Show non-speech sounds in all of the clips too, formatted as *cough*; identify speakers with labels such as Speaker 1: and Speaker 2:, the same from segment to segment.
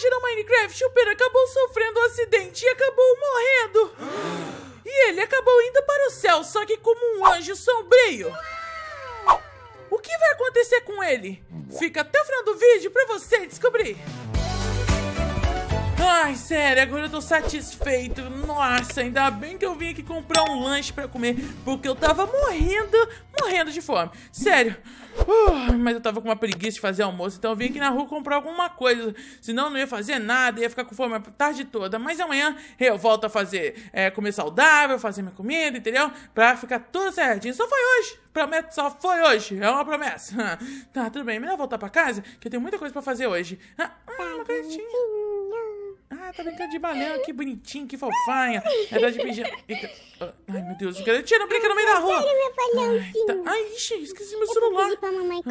Speaker 1: Sasha no Minecraft, Super acabou sofrendo um acidente e acabou morrendo. E ele acabou indo para o céu, só que como um anjo sombrio. O que vai acontecer com ele? Fica até o final do vídeo pra você descobrir. Ai, sério, agora eu tô satisfeito. Nossa, ainda bem que eu vim aqui comprar um lanche pra comer, porque eu tava morrendo, morrendo de fome. Sério. Uh, mas eu tava com uma preguiça de fazer almoço, então eu vim aqui na rua comprar alguma coisa. Senão eu não ia fazer nada, ia ficar com fome a tarde toda. Mas amanhã eu volto a fazer, é, comer saudável, fazer minha comida, entendeu? Pra ficar tudo certinho. Só foi hoje. Prometo, só foi hoje. É uma promessa. *laughs* tá, tudo bem. É melhor voltar pra casa, que eu tenho muita coisa pra fazer hoje. Ah, ah uma canetinha. Ah, tá brincando de balão, que bonitinho, que fofinha. É da de pijama. Ah, ai, meu Deus, garotinha, tira, brinca no meio da rua. Ai, tá... Ai, esqueci meu celular.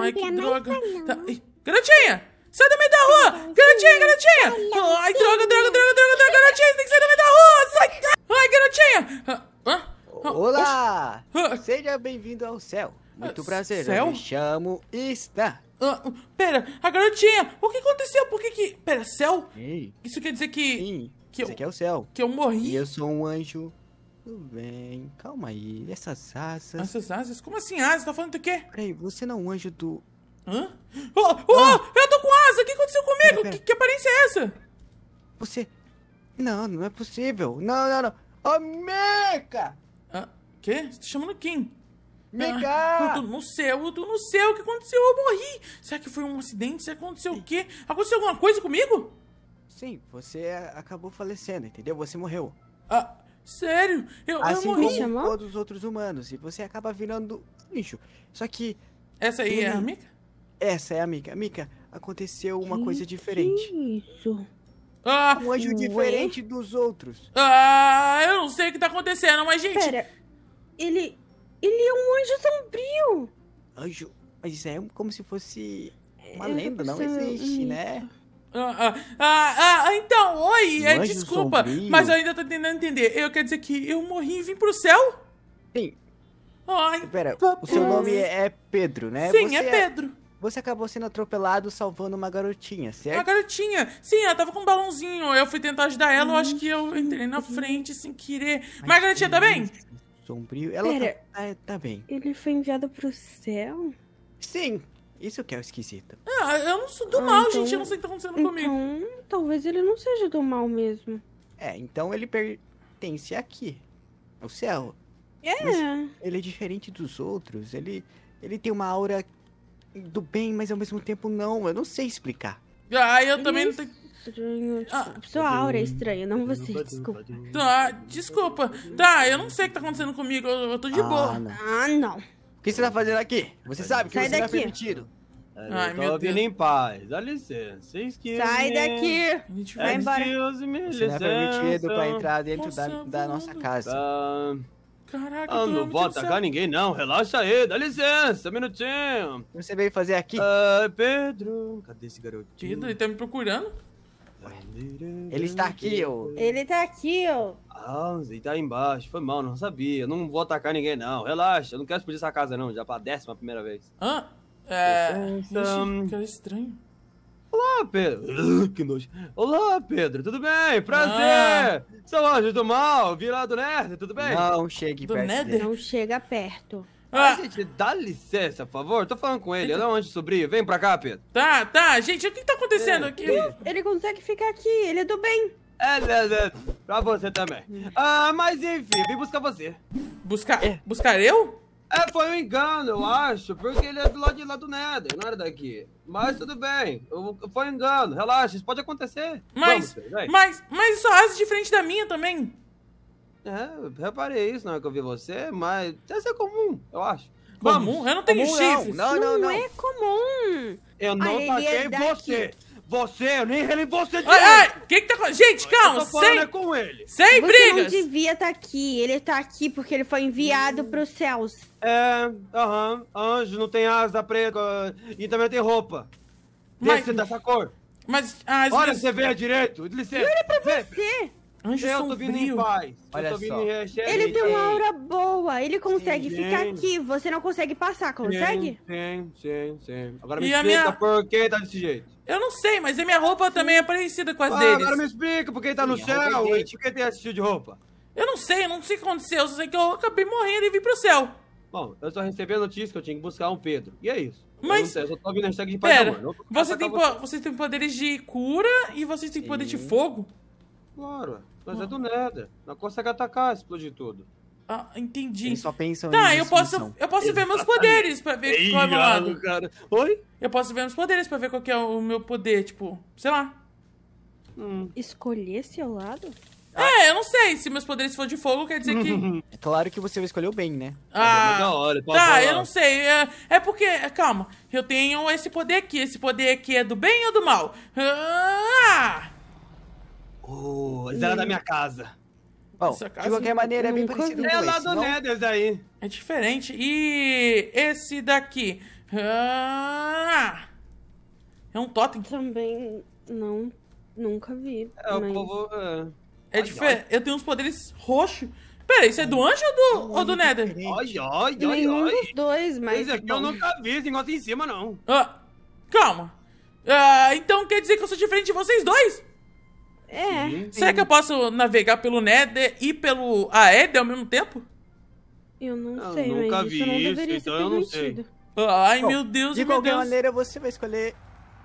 Speaker 1: Ai, que droga. Tá... Garotinha, sai do meio da rua. Garotinha, garotinha. Ai, droga, droga, droga, droga, droga. Garotinha, você tem que sair do meio da rua. Sai. Ai, garotinha.
Speaker 2: Ah, Olá, seja bem-vindo ao céu. Muito prazer, céu? eu me
Speaker 1: chamo Stan. Ah, pera, a garotinha! O que aconteceu? Por que que... Pera, céu? Ei. Isso quer dizer que... Sim, que isso eu, aqui é o céu. Que eu morri? E eu sou um anjo. Tudo bem, calma aí. Essas asas... Essas asas? Como assim asas? Tá falando do quê? Peraí, você não é um anjo do... Hã? Oh, oh, ah. Eu tô com asa! O que aconteceu comigo? Pera, pera. Que, que aparência é essa? Você... Não, não é possível. Não, não, não. Ô, Meca! Ah, quê? Você tá chamando quem? pegar. eu tô no céu, eu tô no céu. O que aconteceu? Eu morri. Será que foi um acidente? Será que aconteceu o quê? Aconteceu alguma coisa comigo? Sim,
Speaker 2: você acabou falecendo, entendeu? Você morreu. Ah, sério?
Speaker 1: Eu, assim eu morri. Como
Speaker 2: todos os outros humanos. E você acaba virando lixo. Só que... Essa aí é ele... é a Mika? Essa é a Mika. Mika, aconteceu uma que coisa diferente. Isso.
Speaker 1: Ah, um anjo diferente dos outros. Ah, eu não sei o que tá acontecendo, mas gente... Pera, ele ele é um anjo sombrio. Anjo?
Speaker 2: Mas é como se fosse uma é, lenda, não existe, né?
Speaker 1: Ah ah, ah, ah, ah, então, oi, é, desculpa, sombrio. mas eu ainda tô tentando entender. Eu quero dizer que eu morri e vim pro céu? Sim. Ai, Pera, o seu nome é,
Speaker 2: é Pedro, né? Sim, Você é, é- Pedro. É... Você acabou sendo atropelado salvando uma garotinha, certo? Uma
Speaker 1: garotinha! Sim, ela tava com um balãozinho. Eu fui tentar ajudar ela, hum, eu acho que eu entrei na frente sem querer. Mas, a garotinha tá bem?
Speaker 2: sombrio. Ela Pera, tá, tá, tá bem. Ele foi enviado pro céu? Sim, isso é que é o esquisito.
Speaker 1: Ah, eu não sou do ah, mal, então, gente. Eu não sei o que tá acontecendo então, comigo.
Speaker 2: Talvez ele não seja do mal mesmo. É, então ele pertence aqui. O céu.
Speaker 1: É. Mas
Speaker 2: ele é diferente dos outros. Ele, ele tem uma aura do bem, mas ao mesmo tempo não. Eu não sei explicar.
Speaker 1: Ah, eu também não é estranho. Ah, tipo, sua aura é estranha, não você, desculpa. Tá, desculpa. Tá, eu não sei o que tá acontecendo comigo, eu, eu tô de ah, boa. Não. Ah, não. O que você tá fazendo aqui? Você sabe que Sai você tá daqui. não é permitido.
Speaker 2: Ai, meu Deus. em paz, dá licença. Excuse
Speaker 1: Sai me. daqui. Vai embora. Excuse Você não é permitido pra entrar dentro da, da, nossa
Speaker 2: casa. Ah,
Speaker 1: Caraca, ah, não vou atacar
Speaker 2: ninguém não, relaxa aí, dá licença, um minutinho. O
Speaker 1: que você veio fazer aqui? Ah,
Speaker 2: Pedro, cadê esse garotinho? Pedro, ele
Speaker 1: tá me procurando?
Speaker 2: ele está aqui, ó. Ele tá aqui, ó. Ah, ele tá aí embaixo. Foi mal, não sabia. não vou atacar ninguém, não. Relaxa, eu não quero explodir essa casa, não. Já pra décima primeira vez.
Speaker 1: Hã? É. Que estranho. Olá, Pedro. *laughs* que nojo. Olá,
Speaker 2: Pedro. Tudo bem? Prazer. Ah.
Speaker 1: Sou anjo do mal, virado nerd.
Speaker 2: Tudo bem? Não
Speaker 1: chegue do perto.
Speaker 2: Não chega perto. Ah. Ai, gente, dá licença, por favor. Tô falando com ele. Eu é não onde sobrinho. Vem pra cá, Pedro.
Speaker 1: Tá, tá. Gente, o que tá acontecendo é. aqui? Ele consegue ficar aqui. Ele é do bem. É, é, é. Pra você também.
Speaker 2: Ah, mas enfim, vim buscar você. Buscar... É. Buscar eu? É, foi um engano, eu acho, porque ele é
Speaker 1: do lado de lá do Nether, não era daqui. Mas tudo bem, foi um engano, relaxa, isso pode acontecer. Mas, Vamos, mas, mas isso asa de frente da minha também. É,
Speaker 2: reparei isso na hora que eu vi você, mas deve ser comum, eu acho. Comum? Eu não tenho comum, chifre. Não, não, não, não, é
Speaker 1: comum.
Speaker 2: Eu não Ai, é você. Você, eu nem relei você
Speaker 1: de Ai, o que que tá acontecendo? Gente, calma, sem... É com ele. Sem você brigas. Você não devia estar tá aqui.
Speaker 2: Ele tá aqui porque ele foi enviado hum. pros céus. É, aham. Uhum, anjo não tem asa
Speaker 1: preta e também tem roupa. Mas... Desse, dessa cor. Mas... Ah, as Olha, você vê direito. Licença. Olha pra você. Vê. Anjo eu sombrio. tô vindo em paz. Olha só.
Speaker 2: ele tem uma aura boa, ele consegue sim, ficar sim. aqui. Você não consegue passar, consegue?
Speaker 1: Sim, sim, sim. Agora me e explica minha... por que tá desse jeito. Eu não sei, mas a minha roupa também é parecida com as ah, deles. Agora me explica por que tá no sim, céu é e por que tem esse tipo de roupa. Eu não sei, eu não sei o que aconteceu. Eu sei que eu acabei morrendo e vim pro céu. Bom, eu só recebi a notícia que eu tinha que buscar um Pedro. E é isso. Mas. Eu, sei, eu só tô vindo hashtag de paz Pera, Você tem você. vocês poderes de cura e você tem poder de fogo? Claro. Mas ah. é do nada. Não consegue atacar, explode tudo. Ah, entendi. Eles só pensam tá, em eu posso, eu posso ver meus poderes pra ver Ei, qual é o meu lado. Cara. Oi? Eu posso ver meus poderes pra ver qual é o meu poder, tipo, sei lá. Hum. Escolher seu lado? É, eu não sei. Se meus poderes for de fogo, quer dizer que. *laughs* É
Speaker 2: claro que você escolheu bem, né? Ah, é hora, tá, falar. Tá, eu não
Speaker 1: sei. É, é, porque, é, calma, eu tenho esse poder aqui. Esse poder aqui é do bem ou do mal? Ah!
Speaker 2: Oh, mas da minha casa. Bom, de qualquer
Speaker 1: maneira é bem parecido com É lá do Nether, daí. É diferente. E esse daqui? Ah, é um totem. Também não, nunca vi. É, mas... o povo... É, é diferente. Eu tenho uns poderes roxos. Peraí, isso é do anjo ou do, ou do Nether? Oi, oi, oi, Nenhum oi. dos dois, mas... Esse aqui eu nunca vi, esse negócio em cima, não. Ah, calma. Ah, então quer dizer que eu sou diferente de vocês dois? É. Será que eu posso navegar pelo Nether e pelo Aether ao mesmo tempo?
Speaker 2: Eu não eu sei, nunca vi isso, não isso, então permitido. Eu não sei.
Speaker 1: Ai, Bom, meu Deus, De meu qualquer Deus. maneira,
Speaker 2: você vai escolher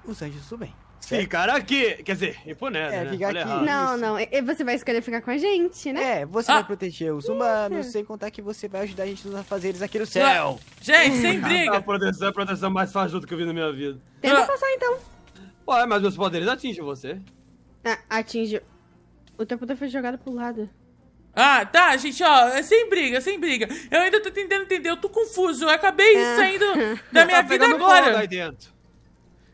Speaker 2: os anjos do bem. Certo? Ficar aqui, quer dizer,
Speaker 1: Nether. é, né? ficar aqui. Não,
Speaker 2: não, e você vai escolher ficar com a gente, né? É, você ah. vai proteger os humanos, Nossa. sem contar que você vai ajudar a gente a fazer eles aqui no ah, céu.
Speaker 1: Gente, sem ah, briga! Tá, a proteção é a
Speaker 2: proteção mais fácil do que eu vi na minha vida. Tenta ah. passar, então. Ué, mas meus poderes atingem você
Speaker 1: atinge. O tempo da foi jogado pro lado. Ah, tá, gente, ó, é sem briga, sem briga. Eu ainda tô tentando entender, eu tô confuso. Eu acabei é. saindo *laughs* da minha tá vida agora.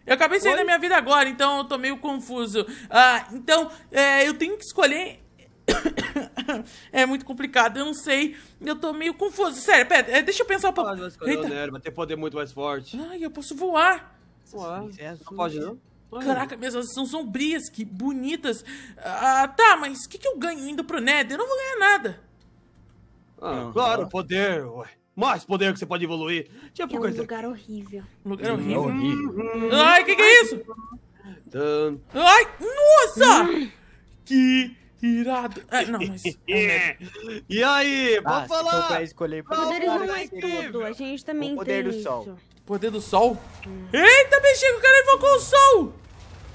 Speaker 1: Eu acabei saindo Oi? da minha vida agora, então eu tô meio confuso. Ah, então, é, eu tenho que escolher. *coughs* é muito complicado, eu não sei. Eu tô meio confuso. Sério, pera, é, deixa eu pensar um pouco. Ah, não, não,
Speaker 2: não, vai ter poder muito mais forte.
Speaker 1: Ai, eu posso voar. Voar? É não pode, não? Né? Olha. Caraca, minhas são sombrias, que bonitas. Ah, tá, mas o que, que eu ganho indo pro Nether? Eu não vou ganhar nada.
Speaker 2: Ah, claro, poder, ué. Mais poder que você pode evoluir.
Speaker 1: Tipo é um coisa. lugar horrível. Um
Speaker 2: lugar hum, horrível. horrível.
Speaker 1: Ai, que que é isso? Ai, nossa! Hum. que irado. Ah, não, mas... *laughs* É e aí, pode ah, falar. Pra escolher pra poderes não é, é tudo, a gente também o poder tem do isso. sol. Poder do sol? Hum. Eita, bichinho, o cara invocou o sol!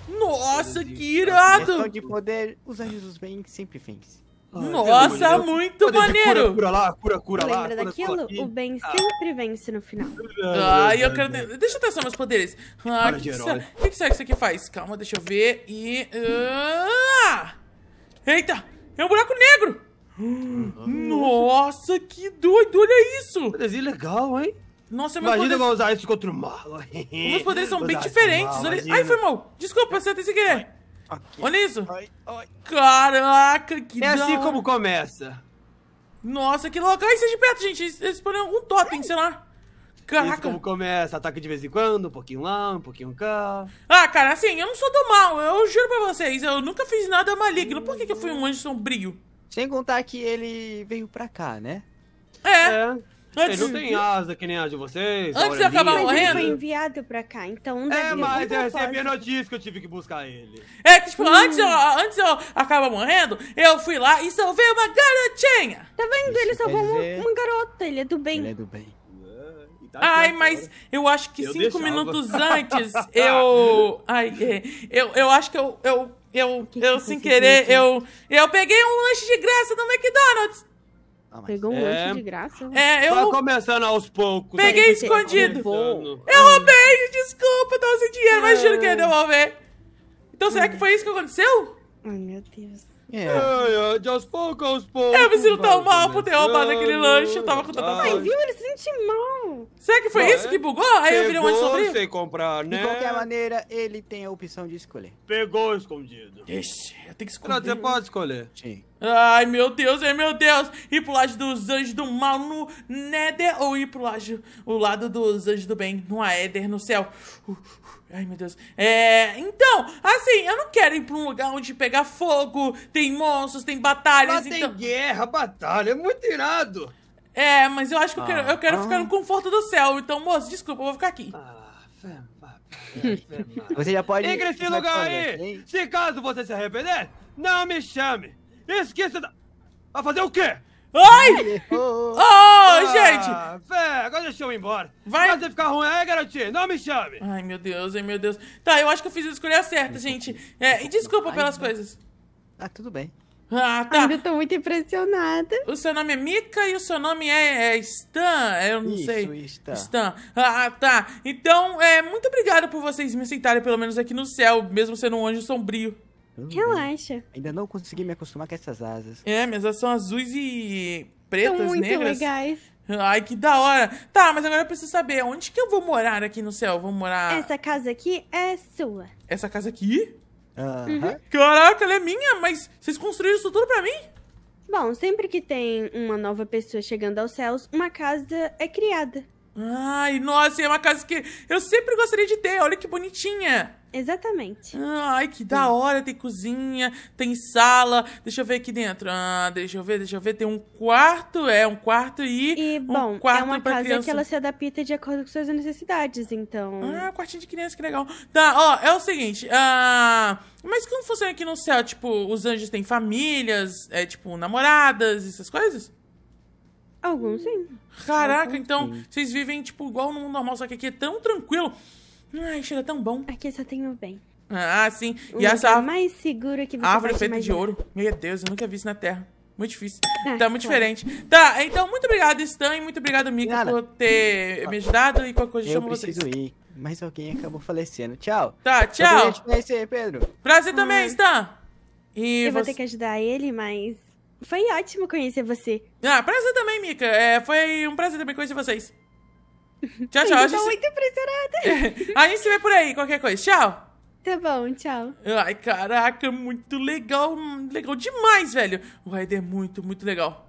Speaker 1: Nossa, que irado! É
Speaker 2: de poder, os anjos bem sempre vence. Nossa, muito maneiro! Cura, cura
Speaker 1: lá, cura, cura lá. Lembra daquilo? o
Speaker 2: bem ah. sempre ah. vence no final. Ai, eu quero...
Speaker 1: Deixa eu testar meus poderes. Ah, o que, que, que será que isso aqui faz? Calma, deixa eu ver. E... Ah! Eita! É um buraco negro! Uhum. Nossa, que doido! Olha isso! Mas é legal, hein? Nossa, meu Imagina poderes... eu usar isso contra o mago. *laughs* Meus poderes são bem diferentes. Mal, Ai, foi mal. Desculpa, você tem sem querer. Okay. Olha isso. Ai, ai. Caraca, que É assim como começa. Nossa, que louco. Ai, seja de perto, gente. Eles, põem algum totem, sei lá. Caraca. Isso como começa,
Speaker 2: ataque de vez em quando, um pouquinho lá, um pouquinho cá.
Speaker 1: Ah, cara, assim, eu não sou do mal. Eu juro pra vocês, eu nunca fiz nada maligno. Por que, que eu fui um anjo sombrio? Sem contar que ele veio pra cá, né? É. é. Antes... Ele não é tem asa
Speaker 2: que nem a de vocês. Antes de acabar mas morrendo. Ele foi enviado
Speaker 1: pra cá, então não deve É, mas eu recebi a é, assim, é notícia que eu tive que buscar ele. É que, tipo, hum. antes, eu, antes eu acaba morrendo, eu fui lá e salvei uma garotinha. Tá vendo? Isso ele salvou dizer... uma, garota. Ele é do bem. Ele é do bem. Tá Ai, mas eu acho que eu cinco deixava. minutos *laughs* antes tá. eu. Ai, eu, eu acho que eu, eu eu, que eu que sem querer, eu, eu peguei um lanche de graça no McDonald's.
Speaker 2: Ah, Pegou um é... lanche de
Speaker 1: graça? Né? É, eu. Tá
Speaker 2: começando aos poucos. Peguei né? escondido.
Speaker 1: Tá eu roubei, desculpa, tava sem dinheiro, mas juro que ia é ah. devolver. Então será que hum. foi isso que aconteceu? Ai, meu Deus. É, é, de aos poucos, aos poucos. É, me sinto tão mal por ter roubado aquele lanche. Eu tava com tanta fome. Ai, viu? Ele se sente mal. Será que foi isso é. que bugou? Aí Pegou, eu virei um antissombrio? sem
Speaker 2: comprar, né? De qualquer maneira, ele tem a opção de escolher. Pegou escondido.
Speaker 1: Ixi, eu tenho que escolher. você pode
Speaker 2: escolher. Sim.
Speaker 1: Ai, meu Deus, ai, meu Deus. Ir pro lado dos anjos do mal no Nether ou ir pro lado, o lado dos anjos do bem no Aether, no céu. Uh, uh. Ai, meu Deus. É. Então, assim, eu não quero ir pra um lugar onde pega fogo, tem monstros, tem batalhas. Lá tem então guerra, batalha, é muito irado. É, mas eu acho que ah, eu quero, eu quero ah. ficar no conforto do céu. Então, moço, desculpa, eu vou ficar aqui. Ah,
Speaker 2: *laughs* você já pode. Entre esse lugar é
Speaker 1: aí! Se caso
Speaker 2: você se arrepender, não me chame! Esqueça da. Vai fazer o quê? Ai! Ô, oh, ah, gente!
Speaker 1: Fé, agora deixa eu ir embora. Vai. fazer ficar ruim é garotinho. Não me chame. Ai, meu Deus, ai, meu Deus. Tá, eu acho que eu fiz a escolha certa, gente. É, e desculpa ai, pelas tá. coisas. Ah, tudo bem. Ah, tá. Ainda tô muito impressionada. O seu nome é Mika e o seu nome é, é Stan? É, eu não isso, sei. Stan. Stan. Ah, tá. Então, é, muito obrigado por vocês me aceitarem, pelo menos aqui no céu, mesmo sendo um anjo sombrio. Relaxa. Ainda não consegui me acostumar com essas asas. É, minhas asas são azuis e pretas, negras. são muito negras. legais. Ai, que da hora. Tá, mas agora eu preciso saber, onde que eu vou morar aqui no céu? vou morar... Essa casa aqui é sua. Essa casa aqui? Uhum. -huh. Caraca, ela é minha, mas vocês construíram isso tudo pra mim? Bom, sempre que tem uma nova pessoa chegando aos céus, uma casa é criada. Ai, nossa, é uma casa que eu sempre gostaria de ter. Olha que bonitinha. Exatamente. Ai, que da hora. Tem cozinha, tem sala. Deixa eu ver aqui dentro. Ah, deixa eu ver, deixa eu ver. Tem um quarto, é, um quarto e, e bom, um é quarto é uma casa criança. que ela
Speaker 2: se adapta de acordo com suas necessidades,
Speaker 1: então... Ah, quartinho de criança, que legal. Tá, ó, é o seguinte. Ah, mas como funciona aqui no céu? Tipo, os anjos têm famílias, é, tipo, namoradas, essas coisas? Alguns sim. Caraca, Alguns então sim. vocês vivem, tipo, igual no mundo normal, só que aqui é tão tranquilo. Ai, cheira tão bom. Aqui só tem o bem. Ah, sim. O e essa é mais seguro que você árvore feita imaginar. de ouro. Meu Deus, eu nunca vi isso na Terra. Muito difícil. Ah, tá muito claro. Tá. diferente. Tá, então muito obrigado, Stan, e muito obrigado, Mika, por ter me ajudado e qualquer coisa eu chamo vocês.
Speaker 2: Ir, mas alguém acabou falecendo. Tchau. Tá, tchau. Prazer, conhecer, Pedro.
Speaker 1: Prazer também,
Speaker 2: Stan. E eu você... vou ter que ajudar ele, mas foi ótimo conhecer você.
Speaker 1: Ah, prazer também, Mika. É, foi um prazer também conhecer vocês. Tchau, *laughs* tchau. Eu tô muito
Speaker 2: impressionada. *laughs* a gente
Speaker 1: se vê por aí, qualquer coisa. Tchau.
Speaker 2: Tá bom, tchau.
Speaker 1: Ai, caraca, muito legal. Hum, legal demais, velho. O Raider é muito, muito legal.